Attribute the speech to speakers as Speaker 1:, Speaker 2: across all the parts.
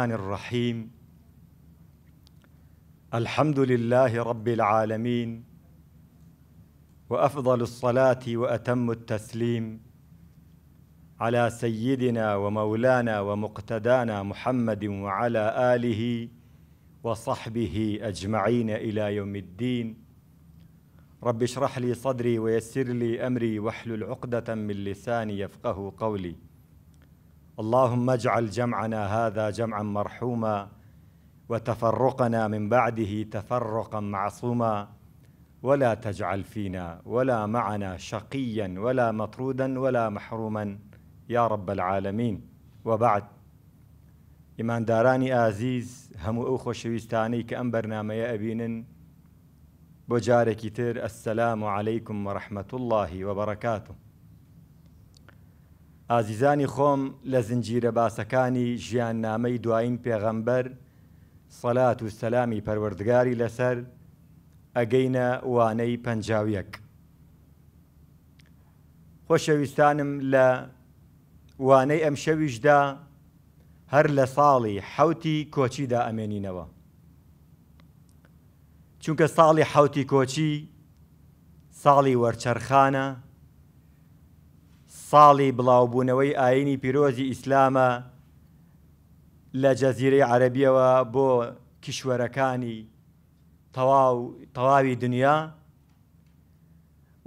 Speaker 1: الرحمن الرحيم الحمد لله رب العالمين وافضل الصلاه واتم التسليم على سيدنا ومولانا ومقتدانا محمد وعلى اله وصحبه اجمعين الى يوم الدين رب اشرح لي صدري ويسر لي امري واحلل عقده من لساني يفقه قولي اللهم اجعل جمعنا هذا جمعا مرحوما وتفرقنا من بعده تفرقا معصوما ولا تجعل فينا ولا معنا شقيا ولا مطرودا ولا محروما يا رب العالمين وبعد ئیماندارانی ئازیز هەموو ئەو خۆشەویستانەی کە ئەم بەرنمەیە ئەبینن بۆ تر ئەسەسلام و عەلەیکم الله وبركاته ئازیزانی خۆم لە زنجیرە باسەکانی ژیان نامەی دوایین پێغەمبەر سەلات و سەلامی پەروەردگاری لەسەر ئەگەینە وانەی پەنجاویەک. خۆشەویستانم لە وانەی ئەم شەویشدا هەر لە ساڵی حوتی کۆچیدا ئەمێنینەوە. چونکە ساڵی حوتی کۆچی ساڵی وەرچەرخانە، ساڵی بڵاوبوونەوەی ئاینی پیرۆزی ئیسلامە لە جەزیرەی عەربیەوە بۆ کیشوەرەکانی تەواوی دنیا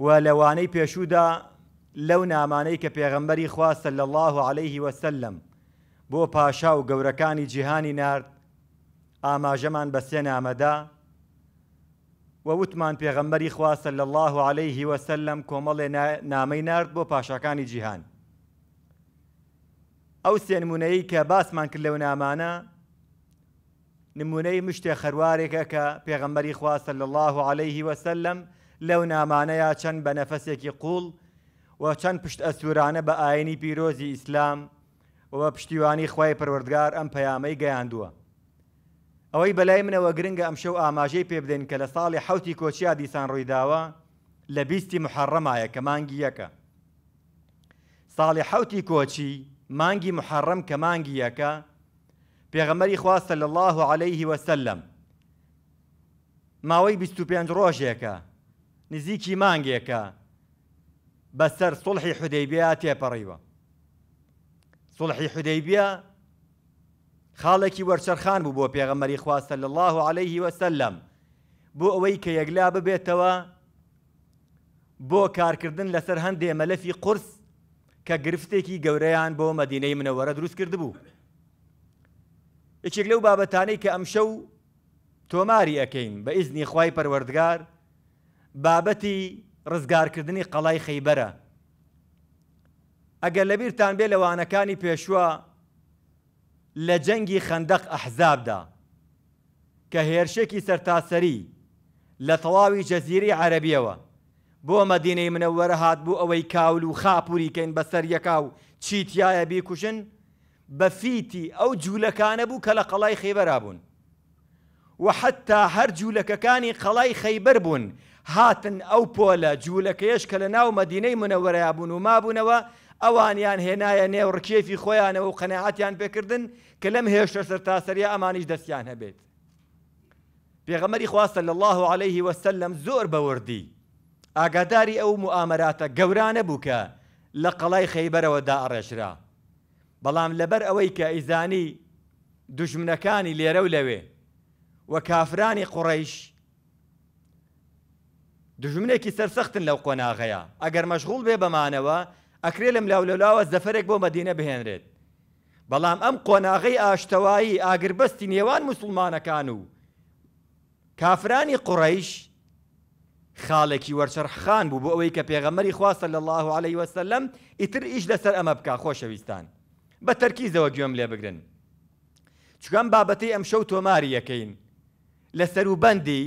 Speaker 1: و لەوانەی پێشودا لەو نامانەی کە پێغەمبەری خواستە لە الله عليه وسلم بۆ پاشا و گەورەکانی جیهانی نرد ئاماژەمان بە سێ نامەدا وتمان پێغەمبەری خواسە لە الله عليهەیهی وەسلم کۆمەڵێ نامەی نرد بۆ پاشەکانی جیهان. ئەو سێنمونەی کە باسمان کرد لەو نامانە نمونەی مشتێ خەروارێکە کە پێغەمبەری خواسە لە الله عليهەیهی وەسلم لەو نامانەیە چەند بە نەفەسێکی قوڵ و چەند پشت ئەسوورانە بە ئاینی پیرۆزی ئیسلام و پشتیوانی خی پەروەردگار ئەم پەیامەی گەیاندووە. ئەوەی بەلای منەوە گرنگە ئەم شەو ئاماژەی پێ بدەین کە لە ساڵی حوتی کۆچیا دیسان ڕوویداوە لە بیستی محەڕەمایە کە مانگی یەکە. ساڵی حوتی کۆچی مانگی محەڕەم کە مانگی یەکە پێغەمەری خواستە لە الله عليه وسلم ماوەی 25 ڕۆژێکە نزیکی مانگێکە بەسەر سڵحی حودەیبیا تێپەڕیوە. سڵحی حودەیبیا خاڵێکی وەرچەرخان بوو بۆ پێغەمەری خواستە لە الله عليه وسلم بۆ ئەوەی کە یەکلا ببێتەوە بۆ کارکردن لەسەر هەندێ مەلەفی قرس کە گرفتێکی گەورەیان بۆ مەدینەی منەوەرە دروست کرد بوو. یەکێک لەو بابەتانەی کە ئەمشەو تۆماری ئەەکەین بە ئیزنی خی پەروەردگار بابەتی ڕزگارکردنی قەڵای خەیبەرە. ئەگەر لەبیرتان بێ لەوانەکانی پێشوە لە جەنگی خندق ئەحزابدا کە هێرشێکی سەرتاسەری لە تەواوی جەزیری عەربیەوە بۆ مەدینەی منەوەرە هات بوو ئەوەی کاول و خاپوری کەین بەسەر یەکا و چیتیایە بیکوشن بە فیتی ئەو جوولەکانە بوو کە لە قەڵای خێبەرا بوون و حتا هەر جوولەکەکانی قەڵای خەیبەر بوون هاتن ئەو پۆلە جوولەکەیش کە لە ناو مەدینەی منەوەرەیە بوون و مابوونەوە ئەوانیان هێنایە نێو ڕکێفی خۆیانەوە و قەنەعاتیان پێکردن کە لەم هێشتە سەر تاسەریە ئەمانیش دەستیان هەبێت. پێغەمەری خواستە لە الله عليه وسلم زۆر بەوردی ئاگاداری ئەو موامەراتە گەورانە بووکە لە قەڵای خەیبەرەوە داڕێژرا بەڵام لەبەر ئەوەی کە ئیزانی دوژمنەکانی لێرە و لەوێ وە کافرانی قوڕیش دژمنێکی سەرسەختن لەو قۆناغەیە ئەگەر مەشغول بێ بەمانەوە ئەکرێ لەم لاولەلاوە زەفرێک بۆ مەدینە بهێنرێت بەڵام ئەم قۆناغی ئاشتەوایی ئاگربەستی نێوان مسلمانەکان و کافرانی قڕیش خاڵێکی وەرچەرخان بوو بۆ ئەوەی کە پێغەمەری خواستە لە الله عليه وسلم ئیتر ئیش لەسەر ئەمە بک خۆشەویستان بە تەرکیزەوە گوێم لێ بگرن چگەم بابەتی ئەم شەو تۆماری یەکەین لە سەروبەندی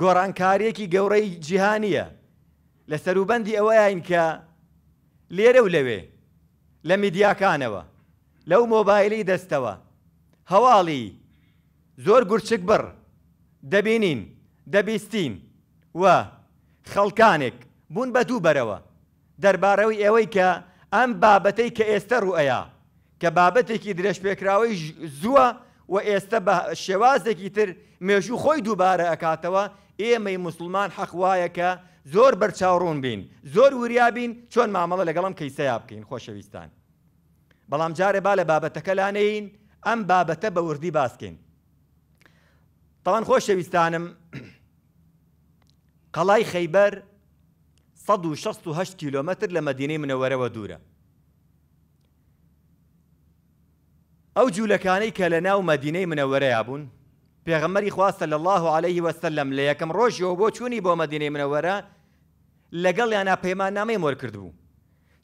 Speaker 1: گۆڕانکاریەکی گەورەی جیهانیە لە سەروبەندی ئەوەیان کە لێرە و لەوێ لە میدیاکانەوە لەو مۆبایلی دەستەوە هەواڵی زۆر گورچک بڕ دەبینین دەبیستین وە خەڵکانێک بوون بە دوو بەرەوە دەربارەوەی ئێوەی کە ئەم بابەتەی کە ئێستا ڕوئەیە کە بابەتێکی درێژپێکراوەی زووە و ئێستا بە شێوازێکی تر مێژوو خۆی دووبارە ئەکاتەوە ئێمەی مسلمان حەقوایەکە زۆر بەرچاوڕوون بین زۆر وریابین چۆن مامەڵە لەگەڵم کەیسەیا بکەین خۆشەویستان بەڵام جارێ با لە بابەتەکە لانەین ئەم بابەتە بە وردی باسکەین تاوان خۆشەویستانم قەڵای خەیبەر 16 کیلومتر لە مەدینەی منەوەرەوە دوورە ئەو جوولەکانەی کە لە ناو مەدینەی منەوەرەیە بوون پێغەمەری خواستە لە الله عليه وسلم لە یەکەم ڕۆژیەوە بۆ چوونی بۆ مەدینێ منەوەرە لەگەڵ یانە پەیمان نامەی مۆر کردبوو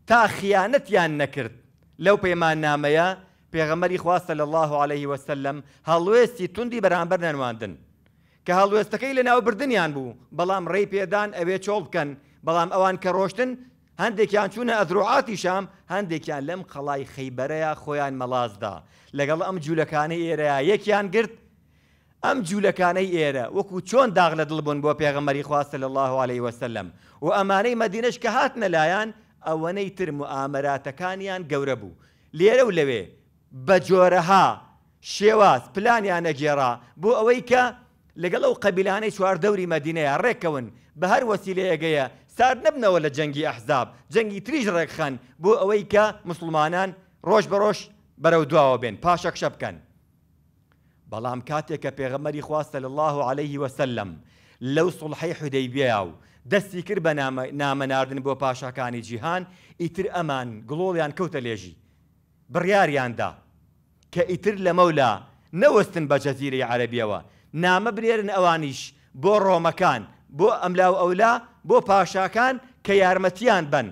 Speaker 1: تا خیانەتیان نەکرد لەو پەیمان نامەیە پێغەمەری خواستە لە الله عليه وسلم هەڵوێستی توندی بەرامبەر نەنواندن کە هەڵوێستەکەی لە ناوبردنیان بوو بەڵام ڕێی پێدان ئەوێ چۆڵ بکەن بەڵام ئەوان کە ڕۆشتن هەندێکیان چوونە ئەدرعاتی شام هەندێکیان لەم خەڵای خەیبەرەیە خۆیان مەلازدا لەگەڵ ئەم جوولەکانی ئێرەیە یەکیان گرت ئەم جوولەکانەی ئێرە وەکو چۆن داغ لە دڵبوون بۆ پێغەمەری خواستە لە الله عليه وسلم و ئەمانەی مەدینش کە هات نەلایەن ئەوەنەی ترم و ئامەراتەکانیان گەورە بوو لێرە و لەوێ بە جۆرەها شێواز پلانیان نەگێڕا بۆ ئەوەی کە لەگەڵ ئەو قەبیلانەی چواردەوری مەدینەیە ڕێکەون بە هەر وەسیلەیەگەیە سارد نبنەوە لە جەنگی ئەحزاب جەنگی تریژ ڕێکخەن بۆ ئەوەی کە مسلمانان ڕۆژ بە ڕۆژ بەرەو دواوە بێن پاشەکشە بکەن بەڵام کاتێک کە پێغەمەری خواستە لە الله عليه وسلم لەو سڵحی حدەی بیا و دەستی کرد بە نامەناردن بۆ پاشاکانی جیهان ئیتر ئەمان گڵۆڵیان کەوتە لێژی بڕیاریاندا کە ئیتر لەمەولا نەوەستن بە جەزیری عەربیەوە نامە برێرن ئەوانیش بۆ ڕۆمەکان بۆ ئەملاو ئەولا بۆ پاشاکان کە یارمەتیان بن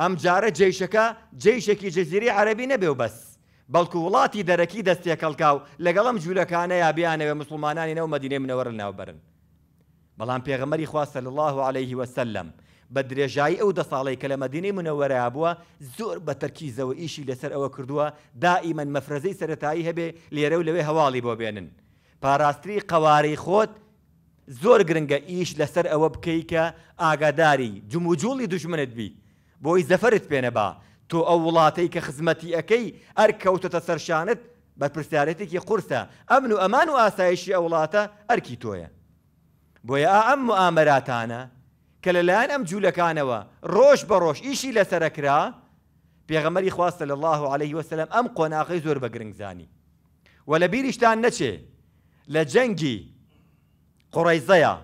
Speaker 1: ئەم جارە جێشەکە جێشێکی جەزیری عەربی نەبێ و بەس بەڵکو وڵاتی دەرەکی دەستێکەڵکاو لەگەڵم جوولەکانەیە بیانەوێ مسلمانانی نەو مەدینێ منەوەرە ناوبرن. بەڵام پێغەمەری خواسە لە الله عليه وسلم بە درێژایی ئەو دە ساڵی کە لە مەدینەی منەوەرە بووە زۆر بە تەرکیزەوە ئیشی لەسەر ئەوە کردووە دائیمەن مەفرەزەی سەتایی هەبێ لێرە و لەوێ هەواڵی بۆ بێنن. پاراستری قوارەی خۆت زۆر گرنگە ئیش لەسەر ئەوە بکەی کە ئاگاداری جموجوڵی دژمنت بی بۆی زەفرت پێنە با تۆ ئەو وڵاتەی کە خزمەتی ئەەکەی ئەر کەوتەتە سەرشانت بە پرسیارەتێکی قورسە ئەمن و ئەمان و ئاسایشی ئەو وڵاتە ئەرکی تۆیە بۆیە ئەم ئامەراتانە کە لەلایەن ئەم جوولەکانەوە ڕۆژ بە ڕۆژ ئیشی لەسەرەکرا پێغەمەری خواستە لە الله عليه وسلم ئەم قۆناغی زۆر بە گرنگزانی و لە بیریشتان نەچێ لە جەنگی قڕیزەیە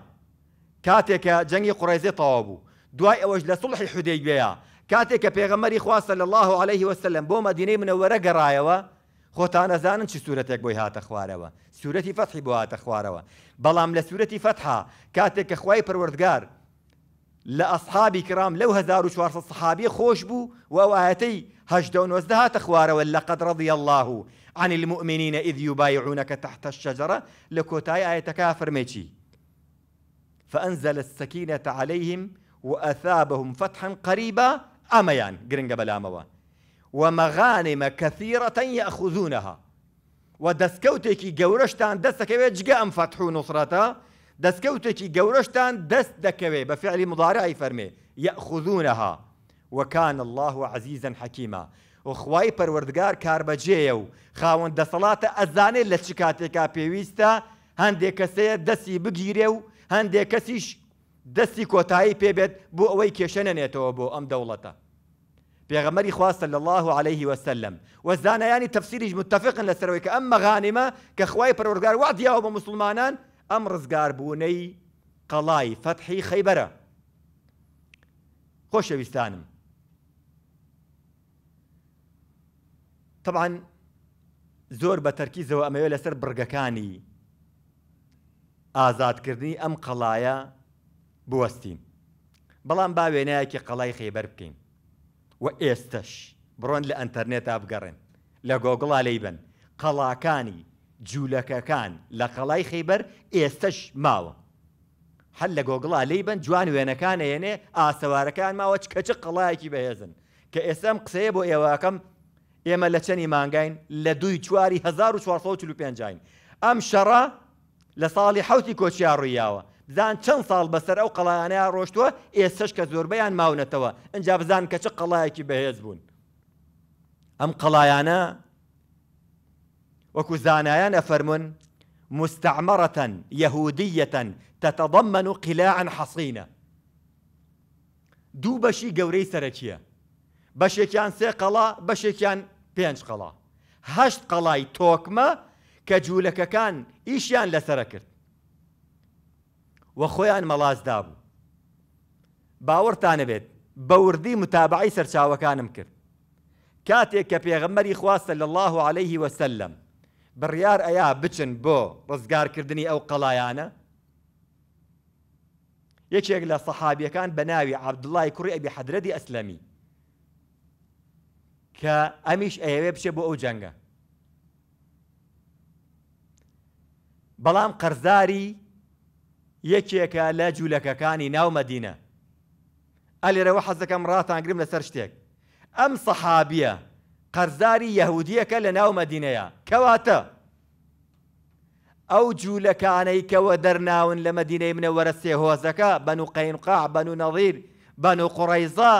Speaker 1: کاتێکە جەنگی قڕیزێ تەوا بوو دوای ئەوەش لە سڵحی حودەیبەیە کاتێک کە پێغەمەری خواستە لە الله عليه وسلم بۆ مەدینەی منەوەرە گەڕایەوە خۆتان نەزانن چی سوورەتێک بۆی هاتە خوارەوە سوورەتی فەتحی بۆ هات خوارەوە بەڵام لە سوورەتی فەتحا کاتێک کە خوای پروەردگار لە ئەصحابی کرام لەو 1400 صحابی خۆش بوو و ئاەتەی هەشدە هاتە خوارەوە لەقد رضي الله عن المؤمنين إذ يبايعونك تحت الشجرة لكوتاي آية كافر ميشي فأنزل السكينة عليهم وأثابهم فتحا قريبا ئەمەیان گرنگە بەلامەوە ومەغانیمە کەثیرەتەن یەخوزونەها و دەستکەوتێکی گەورەشتان دەستەکەوێت جگە ئەم فەتح و نوسرەتە دەستکەوتێکی گەورەشتان دەست دەکەوێت بە فعلی مضارعی فەرمێ یەخوزونەها وەکان الله عزیزن حەکیمە وخوای پەروەردگار کاربەجێە و خاوەند دەسەڵاتە ئەزانێت لە چ کاتێکا پێویستە هەندێک کەسەیە دەستی بگیرێ و هەندێک کەسیش دەستی کۆتایی پێبێت بۆ ئەوەی کێشەنێنێتەوە بۆ ئەم دەوڵەتە پێغەمەری خواستە لە الله عليه وسلم وەزانایانی تەفسیریش متتەفقن لەسەرەوەی کە ئەم مەغانیمە کە خوای پەرۆرگار وادیاوە بە مسلمانان ئەم ڕزگاربوونەی قەڵای فەتحی خەیبەرە خۆشەویستانم طبعا زۆر بە تەرکیزەوە ئەمەوێت لەسەر بڕگەکانی ئازادکردنی ئەم قەڵایە بوەستین بەڵام با وێنەیەکی قەڵای خێبەر بکەین و ئێستش بڕۆن لە ئەتەرنێت تا بگەڕێن لە گۆگڵا لی بن قەڵاکانی جوولەکەکان لە قەڵای خێبەر ئێستش ماوە هەل لە گۆگڵا لی بن جوان وێنەکان هێنێ ئاسەوارەکان ماوە کەچ قەڵایەکی بەهێزن کە ئێسم قسەیە بۆ ئێوەکەم ئێمە لە چەنی مانگین لە دوی چواری 1940 پێنجین ئەم شەڕە لە ساڵی حوتی کۆچیان ڕوویاوە بزان چەند ساڵ بەسەر ئەو قەڵایانەیە ڕۆشتووە ئێسش کە زۆربەیان ماونەتەوە ئەجا بزان کە چ قەڵایەکی بەهێز بوون. ئەم قەڵایانە وەکو زانایان ئەفەرمون مستعمرة يهودية تتضمن قلاعا حصينة دوو بەشی گەورەی سەرەکیە بەشێکیان سێ قەڵا بەشێکیان پێنج قەڵا هەشت قەڵای تۆکمە کە جوولەکەکان ئیشیان لەسرە کرد وە خۆیان مەڵازدا بوو باوەڕتانە بێت بەوردی متابعی سەرچاوەکانم کرد کاتێک کە پێغەمەری خواستە لە الله عليه وسلم بڕیار ئەیا بچن بۆ ڕزگارکردنی ئەو قەڵایانە یەکێک لە سەحابیەکان بە ناوی عبدڵای کوڕی ئەبی حەدرەی ئەسلەمی کە ئەمیش ئەیەوێ بچێ بۆ ئەو جەنگە بەڵام قەرزاری یەکێکە لە جوولەکەەکانی ناومەدینە ئەلێرەوە حەزەکەم ڕاتانگرم لەسەر شتێک ئەم سەحابیە قەرزاری یەهودیەکە لە ناومەدینەیە کەواتە ئەو جوولەکانەی کەوە دەرناون لە مەدینەی منە وەرە سێهۆزەکە بەن و قەینقا بەن و نەڵیر بەن و قوڕیزا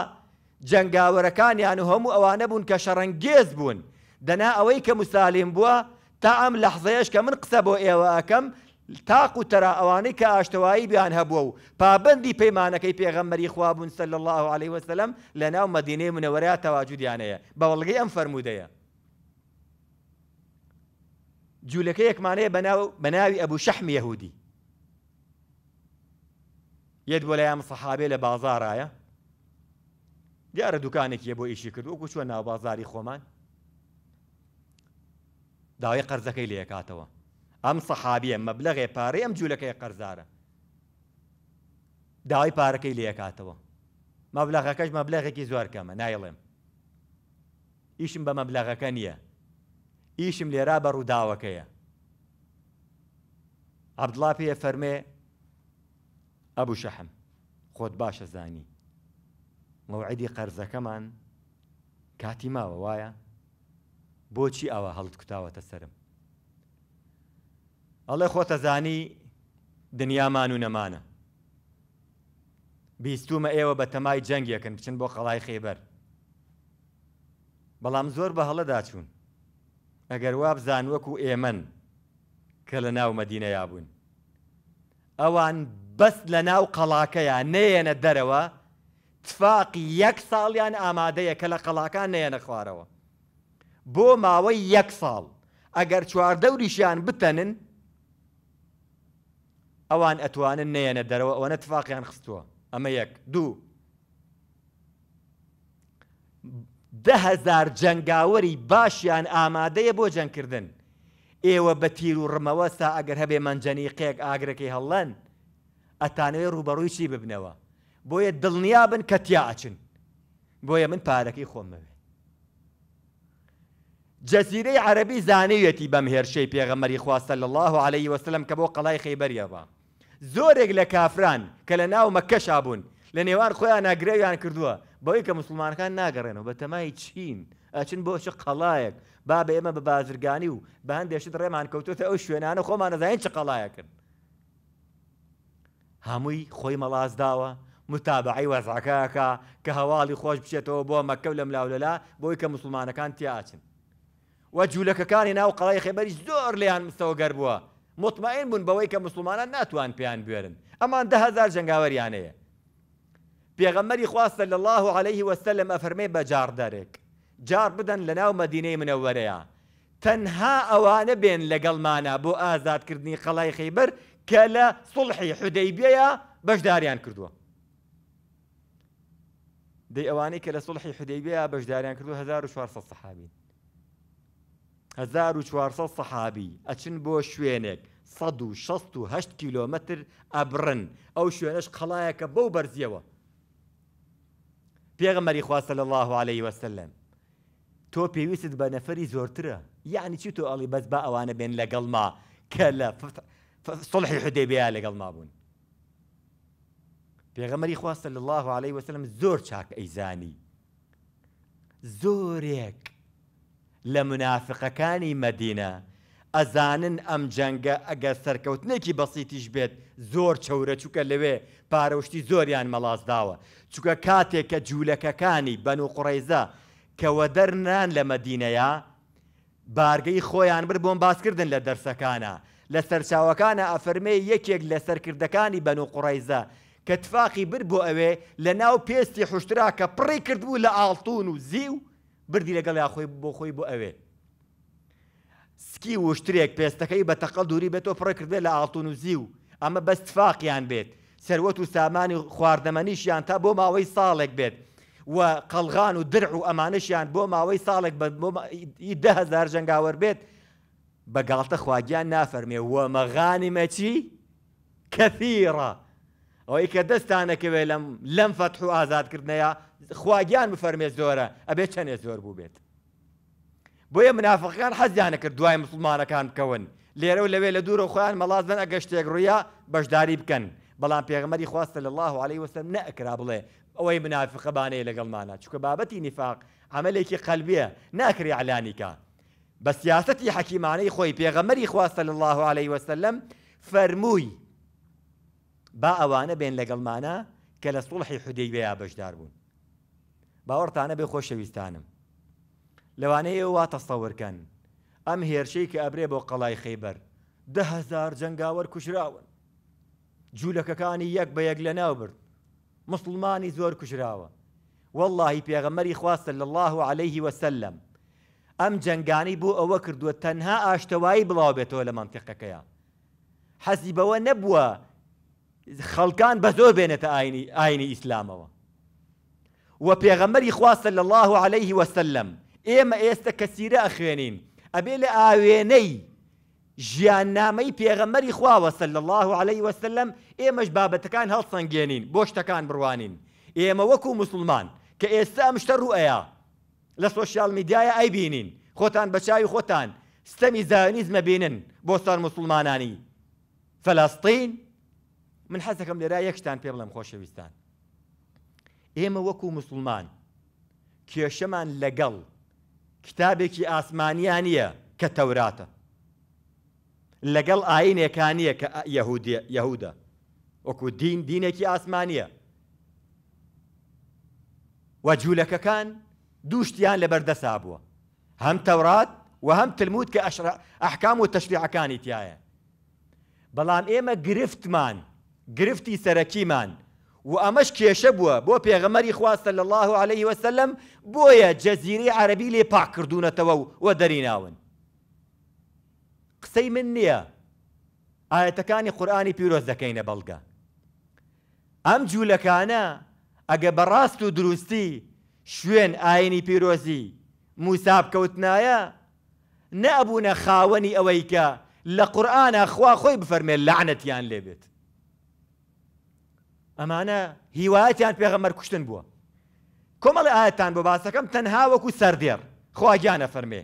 Speaker 1: جەنگاوەرەکانیان و هەموو ئەوانە بوون کە شەڕەنگێز بوون دەنا ئەوەی کە مسالیم بووە تا ئەم لەحزەیەش کە من قسە بۆ ئێوە ئەەکەم تاق و تەرا ئەوانەی کە ئاشتەوایی بیان هەبووە و پابندی پەیمانەکەی پێغەمەری خوابوون سە لە الله عليه وسلم لە ناو مدینەی منەوەریا تەواجودیانەیە بەوەڵگەی ئەم فەرمودەیە جوولەکە یەکمانەیە بەناوی ئەبوو شەحم یهودی یەت بۆ لایەم سەحابێ لە بازارایە دیارە دوکانێکیە بۆ ئیشی کرد وەکو چوە ناو بازاری خۆمان داوای قەرزەکەی لێکاتەوە ئەم سەحابیە مەبلغێ پارەی ئەم جوولەکەی قەرزارە داوای پارەکەی لەکاتەوە مەبلغەکەش مەبلغێکی زۆر کەمە نایڵێم ئیشم بە مەبلغەکە نییە ئیشم لێرا بە ڕووداوەکەیە عبدڵا پێە فەرمێ ئەبوو شەحم خۆت باشە زانی مەوعدی قەرزەکەمان کاتی ماوە وایە بۆچی ئەوە هەڵت کوتاوەتە سرم ئەڵێ خۆتەزانی دنیامان و نەمانە بیستومە ئێوە بە تەمای جەنگیەکەن بچن بۆ خەڵای خێبەر بەڵام زۆر بە هەڵەدا چوون ئەگەر وا بزان وەکو ئێمن کە لە ناو مەدینەیا بوون ئەوان بەس لە ناو قەڵاکەیە نەیەنە دەرەوە تفاقی یەک ساڵیان ئامادەیە کە لە قەڵاکان نەیەنە خوارەوە بۆ ماوەی یەک ساڵ ئەگەر چواردەوریشیان بتەنن ئەوان ئەتوانن نەیەنە دەرەوە ئەوە نەتفاقیان خستووە ئەمە یەک دوو دههزار جنگاوەری باشیان ئامادەیە بۆ جەنگکردن ئێوە بە تیر و ڕمەوە سا ئەگەر هەبێ منجەنی قێک ئاگرەکەی هەڵەن ئەتانەوێ ڕوبەڕووی چی ببنەوە بۆیە دڵنیا بن کە تیاچن بۆیە من پارەکەی خۆمەوێ جەزیرەی عەربی زانەوێتی بەم هێرشەی پێغەمەری خواستە لە الله عليه وسلم کە بۆ قەڵای خەیبەریەوە زۆرێک لە کافران کە لە ناو مەکەشا بوون لە نێوان خۆیان ناگرەویان کردووە بۆی کە مسلمانەکان ناگەڕێنەوە بە تەمای چین ئەچن بۆش قەڵایەک با بە ئێمە بە بازرگانی و بە هەندێشت ڕێمان کەوتوتە ئەو شوێنانە خۆمان نەزانین چ قەڵایەکن هەمووی خۆی مەڵازداوە متابعی وەزعکەکە کە هەواڵی خۆش بچێتەوە بۆ مەکەو لەم لاولەلا بۆی کە مسلمانەکان تیاچن و جوولەکەکانی ناو قەڵای خێبەری زۆر لیان مستەوەگەر بووە مطمئن بوون بەوەی کە مسلمانان ناتوان پێیان بێرن ئەمان دههزار جنگاوەریانەیە پێغەمەری خواستە لە الله عليه وسلم ئەفەرمێ بە جاردەرێک جار بدەن لە ناو مەدینەی منەوەرەیە تەنها ئەوانە بێن لەگەڵمانە بۆ ئازادکردنی خەڵای خەیبەر کە لە سڵحی حدەیبەیە بەشداریان کردووە دەی ئەوانەی کە لە سڵحی حدەیبەیە بەشداریان کردو 1970 سەحابین 1400 سەحابی ئەچن بۆ شوێنێک 1600 کیلومتر ئەبرن ئەو شوێنش قەڵایەکە بەو بەرزیەوە پێغمەری خواسە لە الله عليه وسلم تۆ پێویست بە نەفری زۆرترە یعنی چی تۆ ئەڵی بەس بە ئەوانە بێن لەگەڵما کە لە سڵحی حدێبیا لەگەڵما بوون پێغەمەری خواستە لە الله عليه وسلم زۆر چاک ئەیزانی زۆرێک لە منافقەکانی مەدینە ئەزانن ئەم جەنگە ئەگەر سەرکەوتنێکی بەسییتیش بێت زۆر چەورە چووکە لەوێ پارەشتی زۆریان مەڵازداوە چووکە کاتێک کە جوولەکەکانی بەن و قڕێزە کەوە دەرنان لە مەدینەیە بارگەی خۆیان بر بۆم باسکردن لە دەرسەکانە لە سەرچاوەکانە ئەفەرمێ یەکێک لە سەرکردەکانی بەن و قڕێزە کە تفاقی بر بۆ ئەوێ لە ناو پێستی حشترا کە پڕی کردبوو لە ئاڵتون و زی و بردی لەگەڵ یاخۆی بۆ خۆی بۆ ئەوێ سکی وشترێک پێستەکەی بە تەقل دووری بێت تۆ پڕکردێت لە ئاڵتون و زی و ئەمە بەستفاقیان بێت سەروەت و سامانی خواردەمەنیشیان تا بۆ ماوەی ساڵێک بێت و قەلغان و درع و ئەمانشیان بۆ ماوەی ساڵێک دههزار جنگاوەر بێت بەگاڵتە خواگیان نافەرمێ وە مەغانی مەچی کەفیڕە ئەوەی کە دەستانەکەوێ لەم لەم فەتح و ئازادکردنەیە خواگیان بفەرمێ زۆرە ئەبێ چەندێ زۆر بوو بێت بۆیە منافقەکان حەزیانە کرد دوای مسلمانەکان بکەون لێرە و لەوێ لە دوورە خۆیان مەڵاز بن ئەگە شتێک ڕویا بەشداری بکەن بەڵام پێغمەری خواستە لە الله عليه وسلم نەکرا بڵێ ئەوەی منافقەبانەیە لەگەڵمانە چکە بابەتی نیفاق عملێکی قەلبیە ناکری علانیکە بە سیاستی حەکیمانەی خۆی پێغەمەری خواستە لە الله عليه وسلم فەرمووی با ئەوانە بێن لەگەڵمانە کە لە سوڵحی حودەیبەیە بەشدار بوون باوەڕتانە بێ خۆشەویستانم لەوانەیە ئێوە واتەستەوەکەن ئەم هێرشەی کە ئەبرێ بۆ قەڵای خەیبەر دههزار جنگاوەر کوژراون جوولەکەکانی یەک بە یەک لە ناو برد مسلمانی زۆر کوژراوە واللهی پێغەمەری خواستە لە الله عليه وسلم ئەم جنگانی بۆ ئەوە کردووە تەنها ئاشتەوایی بڵاو بێتەوە لە منتیقەکەیە حەزی بەوە نەبووە خەڵکان بە زۆر بێنێتە ئاینی ئیسلامەوە و پێغەمەری صلى الله عليه وسلم إما ئێستا کەسیرە ئەخوێنین ئەبێ لە جيانامي ژیاننامەی پێغەمەری خواوەسە الله عليه وسلم ئێمەش بابەتەکان هەڵسەنگێنین بۆ شتەکان بڕوانین ئێمە وەکو مسلمان کە ئێستا ئەم شتە ڕوئەیە لە سوۆشیال میدیایە ئەیبینین خۆتان بەچوی خۆتان ستەمی زانیزمە بینن بۆ مسلماناني مسلمانانی من حەزەکەم لێرا یەکشتان پێ خوش خۆشەویستان ئێمە وەکو مسلمان کێشەمان لەگەڵ کتابێکی ئاسمانیان نییە کە تەوراتە لەگەڵ ئاینێکانیە کە یهودە وەکو دین دینێکی ئاسمانیە و جوولەکەکان دووشتیان لە بەردەسا بووە هەم تەورات و هەم تلمود کە ئەحکام و تەشریعەکانی تایە بەڵام ئێمە گرفتمان گرفتی سەرەکیمان و ئەمەش کێشە بووە بۆ پێغەمەری خواستە لە الله عليه وسلم بۆیە جەزیری عربی لێ پاکردوونەتەوە وە دەریناون قسەی من نییە ئاەتەکانی قورآانی پیرۆز دەکەینە بەڵگە ئەم جوولەکانە ئەگە بەڕاست و دروستی شوێن ئاینی پیرۆزی موساب کەوتنایە نەبوونە خاوەنی ئەوەی کە لە قورآە خوا خۆی بفەرمێن لعنەتیان لێبێت ئەمانە هیوایەتیان پێغەمەر کوشتن بووە کۆمەڵی ئاەتان بۆ باسەکەم تەنها وەکو سەردێر خواگیانە فەرمێ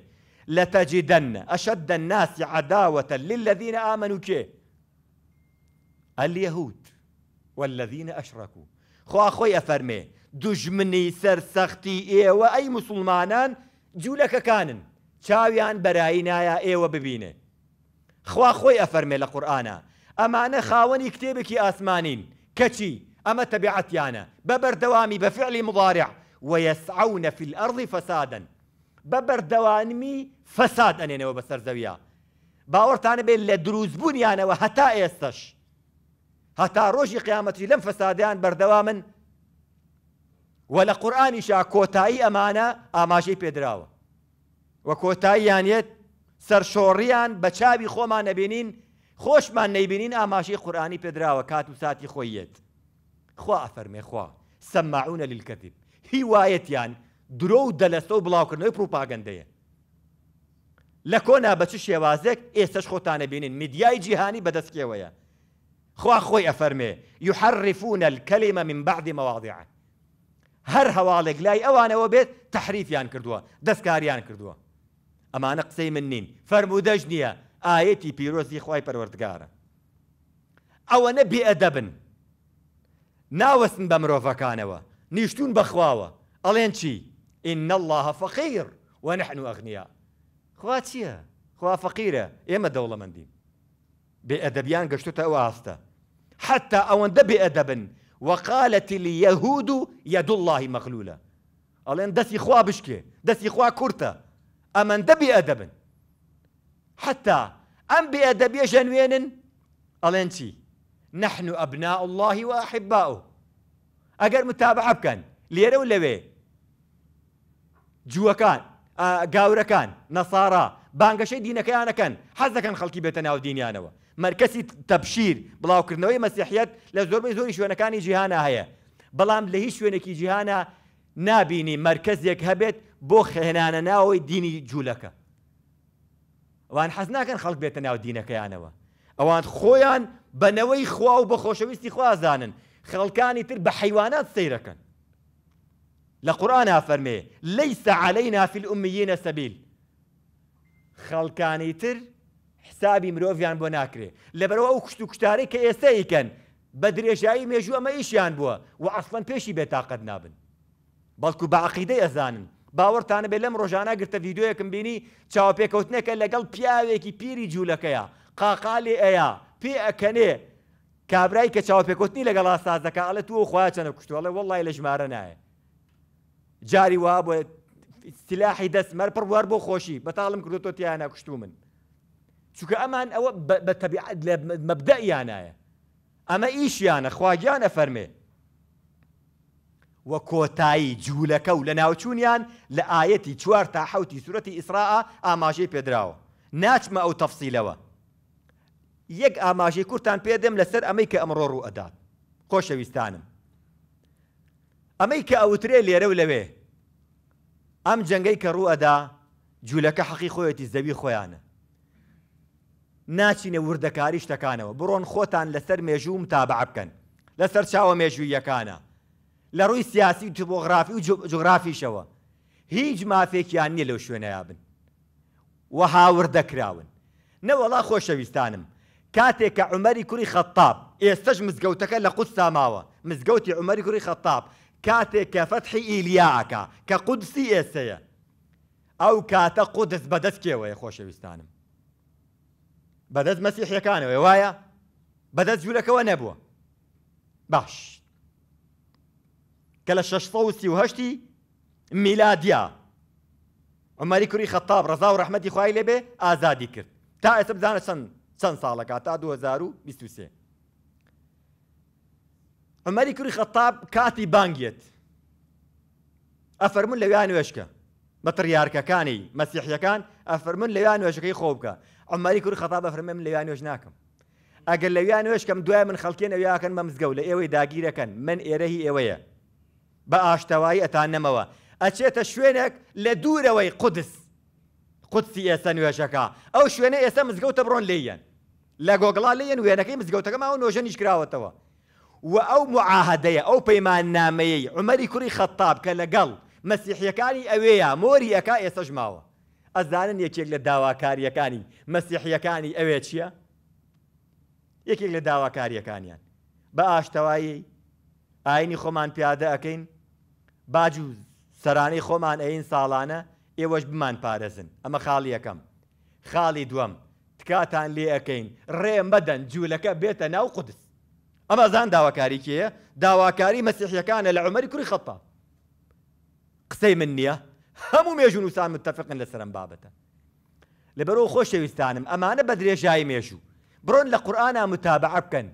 Speaker 1: لە تەجیدەن ئەشەددە ناسی عداوەتە للذینە ئامن و کێ ئەلیەهود والذینە ئەشڕکو خوا خۆی ئەفەرمێ دوژمنی سەرسەختی ئێوە ئەی مسلمانان جوولەکەکانن چاویان براينا يا ئێوە ببینێ خوا خۆی ئەفەرمێ لە قورآانە ئەمانە خاوەنی کتێبێکی اسمانين كتي أما تبعت يانا ببر دوامي بفعل مضارع ويسعون في الأرض فسادا ببر دوامي فساد أنينا وبسر زويا باورت أنا بين لدروز بني أنا وهتا يستش هتا روشي قيامتي لم فسادان دواما ولا قرآن شا كوتاي أمانة آماشي بيدراوة وكوتاي يعني سر شوريان بشابي خوما نبينين خۆشمان نەیبینین ئاماشی قورآانی پێدراوە کات و ساتی خۆیەت خوا ئەفەرمێ خوا سەماعونە للکەتیب هیوایەتیان درۆ و دەلەستە و بڵاوکردنەوەی پروپاگەندەیە لە کۆنا بەچ شێوازێک ئێستش خۆتانە بینین میدیای جیهانی بەدەستکەوەیە خوا خۆی ئەفەرمێ یحرفونە کەلیمە من بعدی مەواضیعە هەر هەواڵێک لای ئەوانەوە بێت تحریفیان کردووە دەستکاریان کردووە ئەمانە قسەی من نین فەرمودەژ نییە آه، آيتي بيروزي خواي خی أو نبي أدبن ناوسن بمروفا كانوا نيشتون بخواوا ألين شي إن الله فقير ونحن أغنياء خواتيا خوا فقيرة خوا دولة من دين بأدبيان قشتوتا واسطة حتى أو نبي أدبن وقالت اليهود يد الله مغلولة ألين دسي خوا بشكي دسي خوا أمن دبي أدبن حتا ئەم بێدەبێ ژەنوێنن ئەڵێن چی نەحن و ئەبنا اللهی و ئەحبا و ئەگەر متابع بکەن لێرە و لەوێ جووەکان گاورەکان نەسارا بانگەشەی دینەکەیانەکەن حەز دەکەن خەڵکی بێتە ناو دینیانەوە مرکزی تەبشیر بڵاوکردنەوەی مەسیحەت لە زۆربەی زۆری شوێنەکانی جیهانە هەیە بەڵام لە هیچ شوێنێکی جیهانە نابینی مرکزێک هەبێت بۆ خێنانە ناوەی دینی جوولەکە ئەوان حەز ناکەن خەڵک بێتە ناو دینەکەیانەوە ئەوان خۆیان بەنەوەی خوا و بە خۆشەویستی خوازانن خەڵکانی تر بە حیوانات سیرەکەن لە قورآنا فەرمێ لەیسە علەی نافیل ئومیینە سەبیل خەڵکانی تر حسابی مرۆڤیان بۆ ناکرێ لەبەرەوە ئەو کوشت و کوشتارەی کە ئێستایکەن بە درێژایی مێژوو ئەمە ئیشیان بووە و ئەسڵەن پێشی بێتاقەت نابن بەڵکو بە عقیدەی ئەزانن باوەڕتانە بێ لەم ڕۆژانە گرتە یددیوەکەم بینی چاوپێکەوتنەکە لەگەڵ پیاوێکی پیری جوولەکەیە قاقالی ئەیە پێ ئەکەنێ کابرای کە چاوپێکوتنی لەگەڵ ئاستازەکە ئەڵە تو خخوای چەنە کوشتوەڵێ وڵی لە ژمارە نایە جاری وا بۆ سلاحی دەست مەر پڕوار بۆ خۆشی بەتاڵم کردو تۆ تیانە کوشتو من چونکە ئەمان ئەوە بە تەبیعات لە مەبدە یانایە ئەمە ئیشیانە خواگیانە فەرمێ وە کۆتایی جوولەکە و لە ناوچوونیان لە ئاەتی چوار تا حوتی سوەتی ئیسراء ئاماژەی پێدراوە ناچمە ئەو تەفسییلەوە یەک ئاماژەی کورتان پێدەم لەسەر ئەمەی کە ئەمڕۆ ڕوو ئەدات خۆشەویستانم ئەمەی کە ئەوترێ لێرە و لەوێ ئەم جەنگەی کە ڕوو ئەدا جوولەکە حەقی خۆیەتی زەوی خۆیانە ناچینە وردەکاری شتەکانەوە بڕۆن خۆتان لەسەر مێژوم تابع بکەن لەسەر چاوە مێژوویەکانە لە ڕووی سیاسی و جبۆغرافی و جغرافیشەوە هیچ مافێکیان نییە لەو شوێنەیە بن وە هاور دەکراون نەوەڵا خۆشەویستانم کاتێک کە عمەری کوری خەتاب ئێستش مزگەوتەکە لە قوت ساماوە مزگەوتی عمەری کوری خەتاب کاتێک کە فەتحی ئیلیاکە کە قودسی ئێسەیە ئەو کاتە قودس بەدەستکەوەیە خۆشەویستانم بەدەست مەسیحیەکانەوەی وایە بەدەست جوولەکەەوە نەبووە باش كلا لە 1630 میلادیا عمەری کوری خەتاب ڕزا و ڕحمەتی خوای لێبێ ئازادی کرد تا اسم زان سن سن ساڵەکە تا 2023 كاتي بانجيت أفرمون کاتی يعني ئەفەرمون لەویان كاني مسيحيا كان أفرمون لەویان يعني خۆ خوبكا ئەمەری كري خطاب أفرمون من يعني وێژ ناکەم ئەگەر يعني وێشکەم دوام من خەڵکێن ئەویاکەن بە مزگەوت لە ئێوەی من ئێرەهی ئێوەیە بە ئاشتەوایی ئەتانەمەوە ئەچێتە شوێنێک لە دوورەوەی قودس قوتسی ئێستا نوێژەکە ئەو شوێنە ئێستا مزگەوتە بڕۆن لێیەن لە گۆگڵا لێن وێنەکەی مزگەوتەکە ماوە نۆژە نیشکراوەتەوە و ئەو معاهدەیە ئەو پەیمان نامەیەی عمەری کوری خەتاب کە لەگەڵ مەسیحیەکانی ئەوەیە مۆری ئەکا ئێسەش ماوە ئەزانن یەکێک لە داواکاریەکانی مەسیحیەکانی ئەوێ چییە؟ یەکێک لە داواکاریەکانیان بە ئاشتەوایی ئاینی خۆمان پیادە ئەەکەین باج و سەرانەی خۆمان ئەین ساڵانە ئێوەش بمان پارێزن ئەمە خاڵی یەکەم خاڵی دووەم تکاتان لێ ئەەکەین ڕێم بەدەن جوولەکە بێتە ناو قودس ئەمە زان داواکاری کێە داواکاری مەسیحیەکانە لە عمەری کوری خەپە قسەی من نییە هەموو مێژون وسان متتەفقن لە سرم بابەتە لەبەرەوە خۆشەویستانم ئەمانە بە درێژایی مێژوو بڕۆن لە قورآە متابع بکەن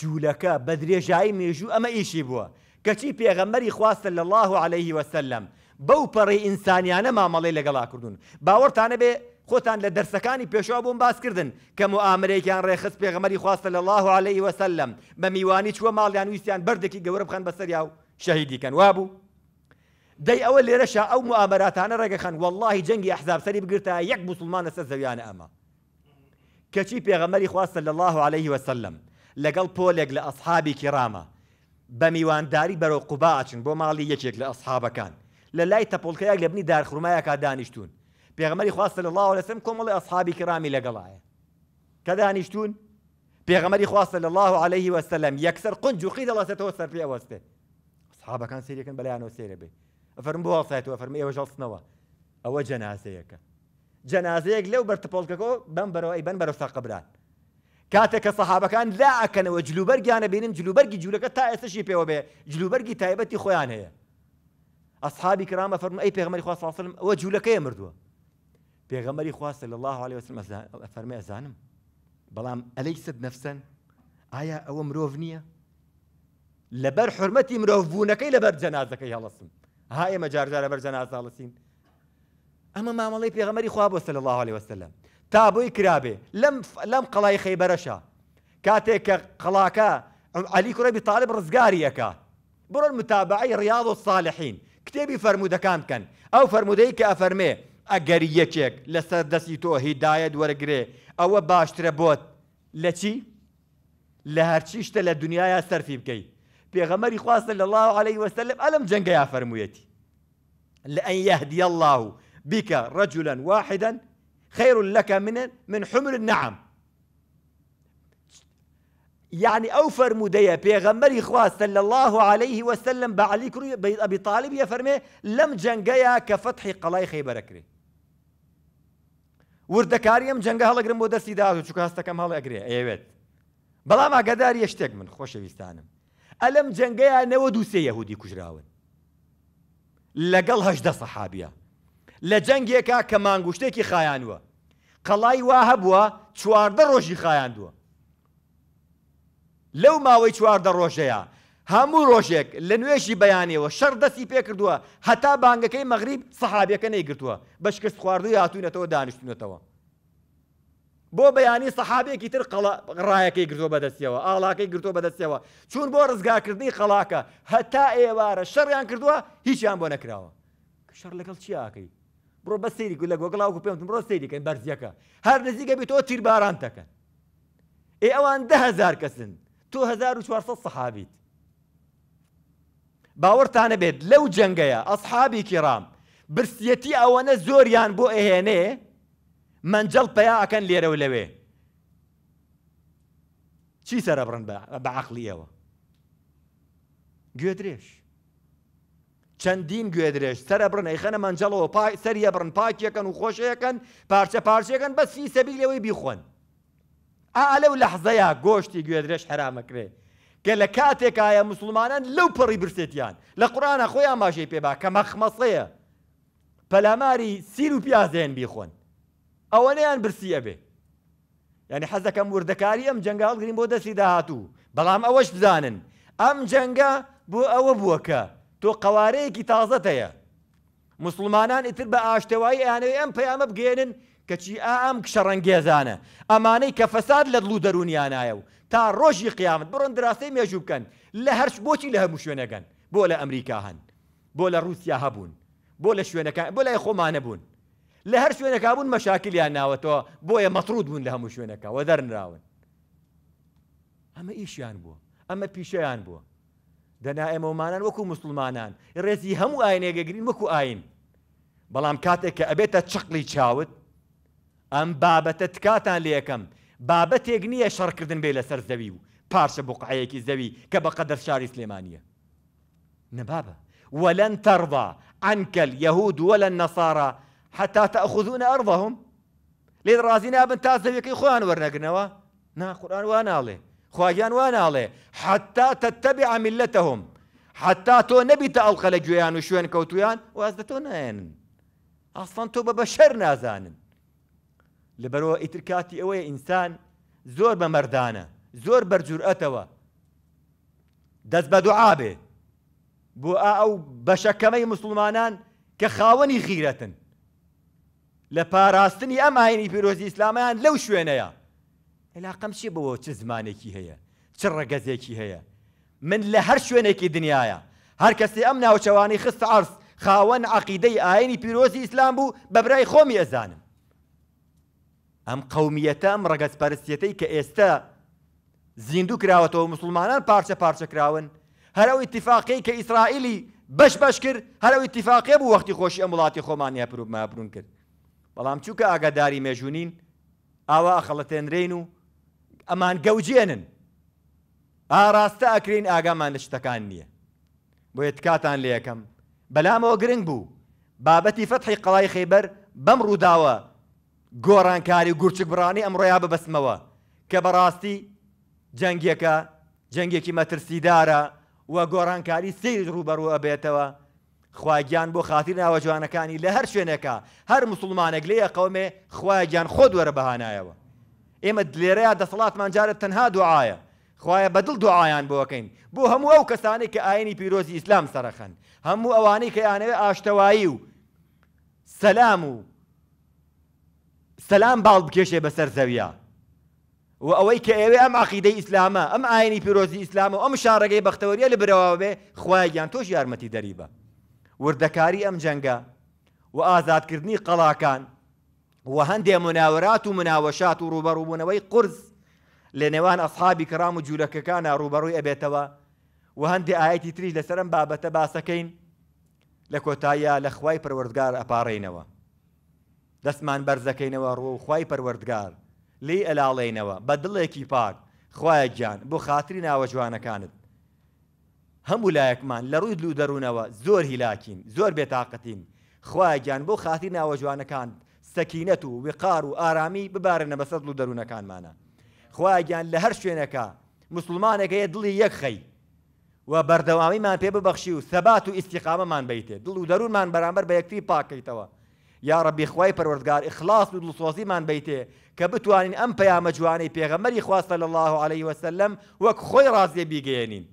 Speaker 1: جوولەکە بە درێژایی مێژوو ئەمە ئیشی بووە کەچی پێغەمەری خواستە لە الله عليه وسلم بەو پەڕی ئینسانیانە مامەڵی لەگەڵا کردوون باوەرتانە بێ خۆتان لە دەرسەکانی پێشوا بووم باسکردن کە و ئامرێکیان ڕێخست پێغەمەری خواستە لە الله عليه وسلم بە میوانی چوە ماڵیان ویسیان بردێکی گەورە بخەن بەسەریا و شەهیدیکەن وابوو دەی ئەوە لێرەشە ئەو موامراتانە ڕێگەخەن واللهی جەنگی ئەحزاب سەری بگرتە یەک مسلمانە سەر زەویانە ئەمە کەچی پێغەمەری خواستە لە الله عليه وسلم لەگەڵ پۆلێک لە ئەسحابی کراما بە میوانداری بەرەو قوبا ئاچن بۆ ماڵی یەکێک لە ئەسحابەکان لە لای تەپڵکەیەک لە بنی دارخورمایەکە دانیشتون پێغمەری خواستە لە الله لەسم کۆمەڵی ئەسحابی کرامی لەگەڵایە کە دانیشتون پێغمەری خواستە لە الله عليه وسلم یەکسەر قنج و قی دەڵێتەوە سەر پێ وەستێ ئەسحابەکان سریەکەن بەلایانەوە سێرە بێ ئەفرم بۆ وەڵسایەوە فەرمی ئێوە ژەڵستنەوە ئەوە جەنازەیەەکە جەنازەیەک لەو بەرتەپۆڵکەکە بم بەرەوە ئەی بن بەرەو ساقبران کاتێککە كان لا وجلوبرجي أنا بينن جلوبرجي جوولەکە تا تايبتي خوان هي جلوبەرگی تایبەتی فرم أي بيغمري خواص صلى الله عليه وسلم ئەوە جوولەکەی مردوه بيغمري خواص صلى الله عليه وسلم أليس نفسا آية أو مروفنية لبر حرمتي ئەوە مرۆڤ نییە لەبەر حرمەتی الله لەبەر هاي مجار جار ئێمە جنازة الله جەنازاڵسین أما ما مالي بيغمري خواب صلى الله عليه وسلم تابوی كرابي لم ف... لم قلاي خيبرشا كاتيك قلاكا علي کوڕێبی تاالب ڕزگاریەکە بڕۆن متابعی ڕیاض و ساالحین کتێبی فرەرمودەکان كان ئەو فرەرمودەی کە ئەفەرمێ ئەگەر یەکێک لەسەر دەستی تۆ هیدایەت وەرگێ ئەوە باشترە بۆت لە چی؟ لە هەرچی شتە لە دنیاە سەرفی بکەیت الله عليه وسلم ألم جەنگە يا فرمويتي لأن يهدي الله بك رجلا واحدا خير لك من من حمر النعم يعني اوفر مديه پێغەمبەری خوا صلى الله عليه وسلم بعليك ابي بەیت ئەبی طالب یە فەرمێ لەم جەنگەیە کە فتحی قەڵای خەیبەرەکرێ وردەکاری ئەم جەنگە هەڵەگرم بۆ دەستی داز و چووک هەستەکەم هەڵەگرێ ئێوێت إيه بەڵام ئاگداری شتێک من خوش بيستانم الم جنجيا دووسێ يهودي كجراون لقلهاش ده صحابيه لە كمان کە مانگوشتێکی خایانوە قەڵای وا هەبووە چواردە ڕۆژی خایاندووە. لەو ماوەی چواردە ڕۆژەیە هەموو ڕۆژێک لە نوێژی بەیانەوە شەر دەستی پێ کردووە هەتا بانگەکەی مەغریب سەحابەکە نەیگرتووە بەشکست خواردوی هاتوونەتەوە دانیشتونەتەوە. بۆ بەیانی سەحابێکی تر ڕایەکەی گرتۆ بەدەستیەوە ئاڵاکەی گرتۆ بەدەستیەوە چون بۆ ڕزگاکردنی خەڵاکە هەتا ئێوارە شەڕیان کردووە هیچیان بۆ نەکراوە شەر لەگەڵ چیاکەی بڕۆ بە سری گو لە گۆگڵاوکو پێم بڕۆ سریکەن بەرزیەکە هەر نزیکە بێت تۆ تیرباران دەکەن ئێ ئەوان دههزار کەسن تۆ 1400 سەحابیت باوەڕتانە بێت لەو جەنگەیە ئەسحابی کیرام برسیەتی ئەوەنە زۆریان بۆ ئەهێنێ منجەڵ پەیاکەن لێرە و لەوێ چی سەرە بڕن بەعقلیەوە گوێ درێژ چەندین گوێدرێش سرە برن ئەیخەنە منجەڵەوە پای سەریە برن پاکیەکەن و خۆشەکەن پارچە پارچەکەن بە سی سەبی لەوەی بیخۆن ئالە و لەحزەیە گۆشتی گوێدرێش حرامەکرێ کە لە کاتێکایە مسلمانان لەو پڕی برسێتیان لە قورانە خۆیان ماژەی پێبا کە مەخمەسەیە پەلاماری سیر و پیازێن بیخۆن ئەوەنەیان برسیە بێ ینی حەزەکەم وردەکاری ئەم جنگال گرین بۆ دەستی داهاتوو بەڵام ئەوەش بزانن ئەم جەنگە بۆ ئەوە بووە کە تۆ قوارەیەکی تازەت هەیە مسلمانان ئیتر بە ئاشتەوایی ئەیانەوەی ئەم پەیامە بگێنن کەچی ئام کشە ڕەنگێزانە ئەمانەی کە فەساد لە دڵوو دەرونیانایە و تا ڕۆژی قیامەت بڕۆن دراستەی مێژوو بکەن لە هەرش بۆچی لە هەموو شوێنەکەن بۆ لە ئەمریکا هەن بۆ لە رووسیا هەبوون بۆ لە شوێنەکان بۆ لای خۆمانە بوون لە هەر شوێنەکە بوون مەشاکلیان ناوەتەوە بۆیە مەترود بوون لە هەموو شوێنەکە وە دەرنراون ئەمە ئیشیان بووە ئەمە پیشەیان بووە دەنا ئێمەمانان وەکو مسلمانان ڕێزی هەموو ئاینێگەگرین وەکو ئاین بەڵام کاتێک کە ئەبێتە چقلی چاوت أم بابەتە تکاتان لێ یەکەم بابەتێک نییە شەڕکردن بێ سر زەوی و پارشە بقعەیەکی زەوی کە بە قەدەر شاری سلێمانە نەبابە ولن ترضى عنك اليهود ولا النصارى حتى تأخذون أرضهم لذ رازينا بن تازويكي إخوان ورنقنوا نا قرآن وانا عليه خواجان وانا علي حتى تتبع ملتهم حتى تو نبي تألقى لجويان وشوين كوتويان شوێن کەوتویان واز دەتۆ نایێنن ئاسان تۆ بە بە شەر نازانن لەبەرەوە ئیترکاتی ئەوەیە ئینسان زۆر بە مەردانە زۆر مسلمانان كخاوني خاوەنی لباراستني لە پاراستنی ئەماینی پیرۆزی ئیسلامیان علاقەم چی بەوە چ زمانێکی هەیە چ ڕەگەزێکی هەیە من لە هەر شوێنێکی دنیاە هەر کەسی ئەم ناوچەوانی خست عرس خاوەن عقیدەی ئاینی پیرۆزی ئیسلام بوو بەبرای خۆمی ئەزانم ئەم قومیەتە ئەم ڕگەز پەرستیەتەی کە ئێستا زیندوو کراوەتەوە مسلمانان پارچە پارچە کراون هەر ئەو اتفاقی کە ئیسرائیلی بەش بەش کرد هەر ئەو اتفاقی بوو وەختی خۆشی ئەم وڵاتی خۆمانیا پررومابرون کرد بەڵام چووکە ئاگاداری مێژوونین ئاوا ئەخەڵەتێنرین و ئەمان گەوجێنن ئاراستە ئەکرین ئاگامان لە شتەکان نییە بۆ ێتکاتان لێ یەکەم بەلامەوە گرنگ بوو بابەتی فەتحی قەڵای خەیبەر بەم ڕووداوە گۆڕانکاری و گورچک بڕانی ئەمڕۆیا ببەسمەوە کە بەڕاستی جەنگەکە جەنگێکی مەترسیدارە وە گۆڕانکاری سیر ڕوبەرو ئەبێتەوە خواگیان بۆ خاتیر ناوە جوانەکانی لە هەر شوێنێکە هەر مسلمانێک لێ قەومێ خواگیان خۆ دووەرە بەهانایەوە ئێمە دلێرەیە دەسەڵاتمان جارە تەنها دوعاە خخوایە بەدڵ دوعایان بۆکەین بۆ هەموو ئەو کەسانی کە ئاینی پیرۆزی ئیسلام سەرخەن هەموو ئەوانەی کە یانەوێ ئاشتەوایی و سەسلام و سەسلام باڵ بکێشێ بەسەر زەویە و ئەوەی کە ئێوێ ئەم عقیدەی ئیسلامە ئەم ئاینی پیرۆزی ئیسلام و ئەم شارەگەی بەختەوەریە لە برەوە بێ خوایان تۆش یارمەتی دەریبە وردەکاری ئەم جەنگە و ئازادکردنی قەڵاکان و هەندێ مناورات و مناوەشات و ڕوبەڕووبوونەوەی قرز لە نێوان ئەسحابی کرام و جوولەکەکانە ڕوبەڕووی ئەبێتەوە و هەندێ ئاەتی تریش لەسەرم بابەتە باسەکەین لە کۆتاییە لە خوای پەروەردگار ئەپارڕینەوە دەستمان بەرزەکەینەوە ڕۆ و خوای پەروەردگار لی ئەلاڵێنەوە بە دڵێکی پاک خوایە گیان بۆ خااتری ناوە جوانەکانت هەموو لایەکمان لە ڕووی لو دەروونەوە زۆر هیلاکین زۆر بێتاقەتین خوایە گیان بۆ خاتی ناوە جوانەکانت سەکینەت و وقار و ئارامی ببارنە بە سەد و دەروونەکانمانە خواگیان لە هەر شوێنەکە مسلمانێکە یە دڵی یەکخەی و بەردەوامیمان پێ ببەخشی و سەبات و ئیسیقامەمان بیتێ دڵ و دەروونمان بەرامبەر بە یەکتی پاکەیتەوە یا ڕبی خوای پەروەردگار ئیخلاص و دڵسۆزیمان بیتێ کە بتوانین ئەم پەیامە جوانەی پێغەمەری خواستە لە الله عليه وسلم وەک خۆی ڕازێ بیگەێنین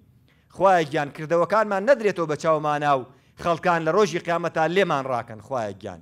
Speaker 1: خوای گیان کردەوەکانمان نەدرێتەوە بە چاومانە و خەڵکان لە ڕۆژی قیامەتا لێمان ڕاکەن خوای گیان